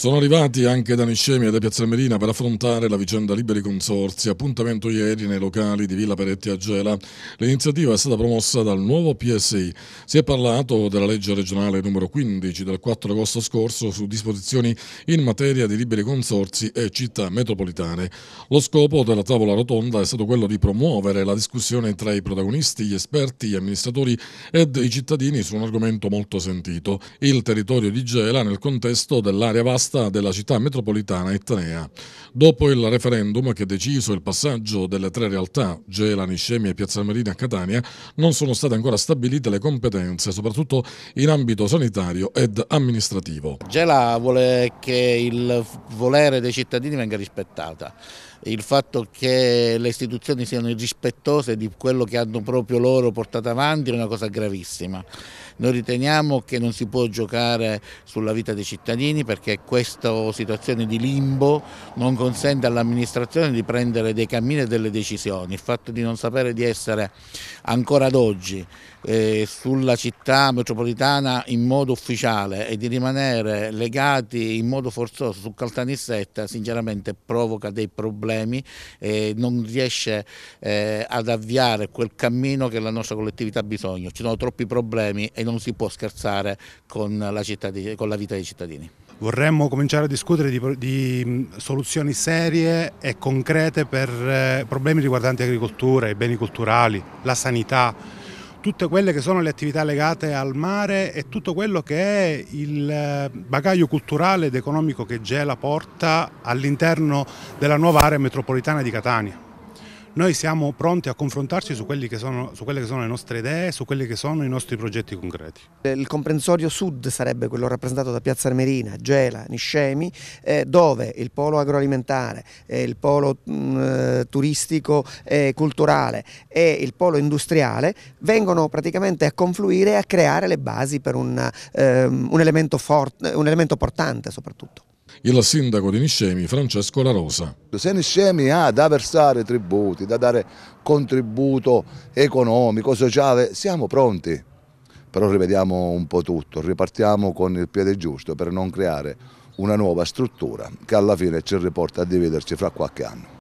Sono arrivati anche da Niscemi e da Piazza Merina per affrontare la vicenda Liberi Consorzi, appuntamento ieri nei locali di Villa Peretti a Gela. L'iniziativa è stata promossa dal nuovo PSI. Si è parlato della legge regionale numero 15 del 4 agosto scorso su disposizioni in materia di liberi consorzi e città metropolitane. Lo scopo della tavola rotonda è stato quello di promuovere la discussione tra i protagonisti, gli esperti, gli amministratori ed i cittadini su un argomento molto sentito, il territorio di Gela nel contesto dell'area vasta vista della città metropolitana etnea. Dopo il referendum che ha deciso il passaggio delle tre realtà, Gela, Niscemi e Piazza Marina a Catania, non sono state ancora stabilite le competenze, soprattutto in ambito sanitario ed amministrativo. Gela vuole che il volere dei cittadini venga rispettato. il fatto che le istituzioni siano irrispettose di quello che hanno proprio loro portato avanti è una cosa gravissima. Noi riteniamo che non si può giocare sulla vita dei cittadini perché questa situazione di limbo non consente all'amministrazione di prendere dei cammini e delle decisioni. Il fatto di non sapere di essere ancora ad oggi eh, sulla città metropolitana in modo ufficiale e di rimanere legati in modo forzoso su Caltanissetta sinceramente provoca dei problemi e non riesce eh, ad avviare quel cammino che la nostra collettività ha bisogno. Ci sono troppi problemi e non non si può scherzare con la, con la vita dei cittadini. Vorremmo cominciare a discutere di, di, soluzioni serie e concrete per eh, problemi riguardanti l'agricoltura, i beni culturali, la sanità, tutte quelle che sono le attività legate al mare e tutto quello che è il eh, bagaglio culturale ed economico che Gela porta all'interno della nuova area metropolitana di Catania. Noi siamo pronti a confrontarci su, che sono, su quelle che sono le nostre idee, su quelli che sono i nostri progetti concreti. Il comprensorio sud sarebbe quello rappresentato da Piazza Armerina, Gela, Niscemi, eh, dove il polo agroalimentare, eh, il polo mh, mm, eh, turistico e culturale e il polo industriale vengono praticamente a confluire e a creare le basi per un, ehm, un, elemento, un elemento portante soprattutto. Il sindaco di Niscemi, Francesco La Rosa. Se Niscemi ha da versare tributi, da dare contributo economico, sociale, siamo pronti. Però rivediamo un po' tutto, ripartiamo con il piede giusto per non creare una nuova struttura che alla fine ci riporta a dividerci fra qualche anno.